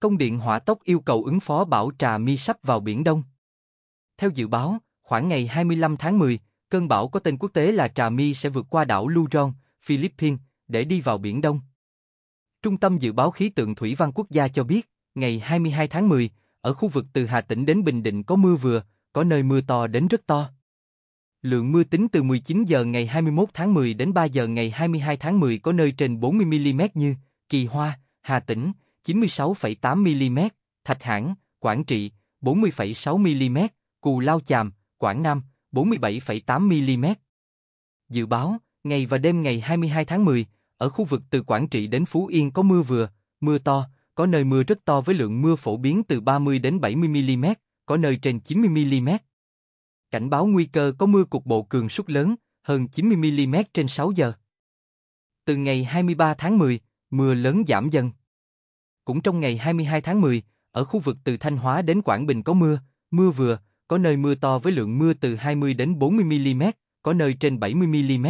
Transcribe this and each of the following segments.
Công điện hỏa tốc yêu cầu ứng phó bão Trà Mi sắp vào Biển Đông. Theo dự báo, khoảng ngày 25 tháng 10, cơn bão có tên quốc tế là Trà Mi sẽ vượt qua đảo Luzon, Philippines, để đi vào Biển Đông. Trung tâm Dự báo Khí tượng Thủy văn Quốc gia cho biết, ngày 22 tháng 10, ở khu vực từ Hà Tĩnh đến Bình Định có mưa vừa, có nơi mưa to đến rất to. Lượng mưa tính từ 19 giờ ngày 21 tháng 10 đến 3 giờ ngày 22 tháng 10 có nơi trên 40 mm như Kỳ Hoa, Hà Tĩnh, 96,8mm, Thạch Hãn, Quảng Trị, 40,6mm, Cù Lao Chàm, Quảng Nam, 47,8mm. Dự báo, ngày và đêm ngày 22 tháng 10, ở khu vực từ Quảng Trị đến Phú Yên có mưa vừa, mưa to, có nơi mưa rất to với lượng mưa phổ biến từ 30 đến 70 mm, có nơi trên 90 mm. Cảnh báo nguy cơ có mưa cục bộ cường suất lớn, hơn 90 mm trên 6 giờ. Từ ngày 23 tháng 10, mưa lớn giảm dần. Cũng trong ngày 22 tháng 10, ở khu vực từ Thanh Hóa đến Quảng Bình có mưa, mưa vừa, có nơi mưa to với lượng mưa từ 20 đến 40 mm, có nơi trên 70 mm.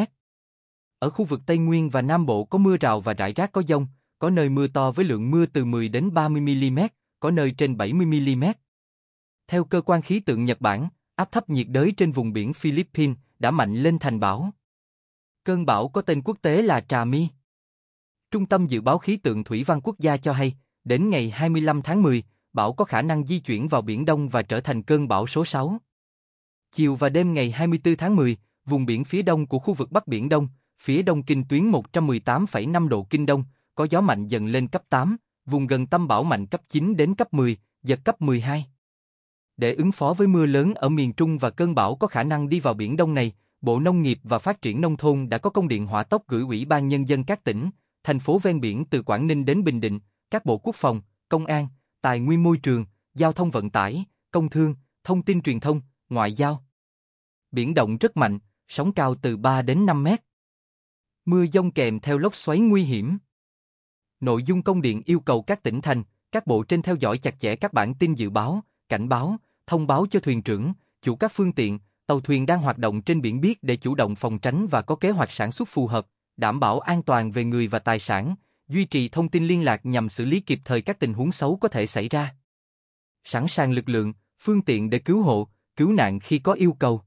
Ở khu vực Tây Nguyên và Nam Bộ có mưa rào và rải rác có dông, có nơi mưa to với lượng mưa từ 10 đến 30 mm, có nơi trên 70 mm. Theo cơ quan khí tượng Nhật Bản, áp thấp nhiệt đới trên vùng biển Philippines đã mạnh lên thành bão. Cơn bão có tên quốc tế là Trà Mi. Trung tâm Dự báo Khí tượng Thủy văn Quốc gia cho hay, Đến ngày 25 tháng 10, bão có khả năng di chuyển vào Biển Đông và trở thành cơn bão số 6. Chiều và đêm ngày 24 tháng 10, vùng biển phía đông của khu vực Bắc Biển Đông, phía đông kinh tuyến 118,5 độ Kinh Đông, có gió mạnh dần lên cấp 8, vùng gần tâm bão mạnh cấp 9 đến cấp 10, giật cấp 12. Để ứng phó với mưa lớn ở miền Trung và cơn bão có khả năng đi vào Biển Đông này, Bộ Nông nghiệp và Phát triển Nông thôn đã có công điện hỏa tốc gửi Ủy ban Nhân dân các tỉnh, thành phố ven biển từ Quảng Ninh đến Bình Định, các bộ quốc phòng, công an, tài nguyên môi trường, giao thông vận tải, công thương, thông tin truyền thông, ngoại giao. Biển động rất mạnh, sóng cao từ 3 đến 5 mét. Mưa dông kèm theo lốc xoáy nguy hiểm. Nội dung công điện yêu cầu các tỉnh thành, các bộ trên theo dõi chặt chẽ các bản tin dự báo, cảnh báo, thông báo cho thuyền trưởng, chủ các phương tiện, tàu thuyền đang hoạt động trên biển biết để chủ động phòng tránh và có kế hoạch sản xuất phù hợp, đảm bảo an toàn về người và tài sản, duy trì thông tin liên lạc nhằm xử lý kịp thời các tình huống xấu có thể xảy ra. Sẵn sàng lực lượng, phương tiện để cứu hộ, cứu nạn khi có yêu cầu.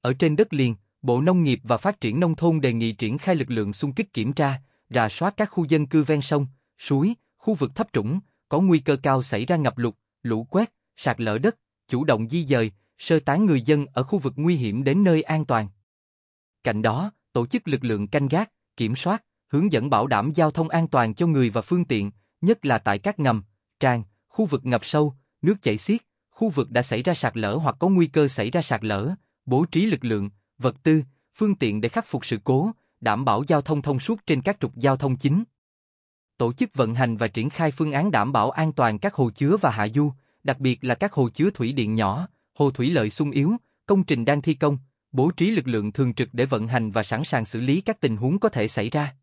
Ở trên đất liền, Bộ Nông nghiệp và Phát triển Nông thôn đề nghị triển khai lực lượng xung kích kiểm tra, rà soát các khu dân cư ven sông, suối, khu vực thấp trũng, có nguy cơ cao xảy ra ngập lụt, lũ quét, sạt lở đất, chủ động di dời, sơ tán người dân ở khu vực nguy hiểm đến nơi an toàn. Cạnh đó, tổ chức lực lượng canh gác, kiểm soát, hướng dẫn bảo đảm giao thông an toàn cho người và phương tiện, nhất là tại các ngầm, tràn, khu vực ngập sâu, nước chảy xiết, khu vực đã xảy ra sạt lở hoặc có nguy cơ xảy ra sạt lở, bố trí lực lượng, vật tư, phương tiện để khắc phục sự cố, đảm bảo giao thông thông suốt trên các trục giao thông chính. Tổ chức vận hành và triển khai phương án đảm bảo an toàn các hồ chứa và hạ du, đặc biệt là các hồ chứa thủy điện nhỏ, hồ thủy lợi sung yếu, công trình đang thi công, bố trí lực lượng thường trực để vận hành và sẵn sàng xử lý các tình huống có thể xảy ra.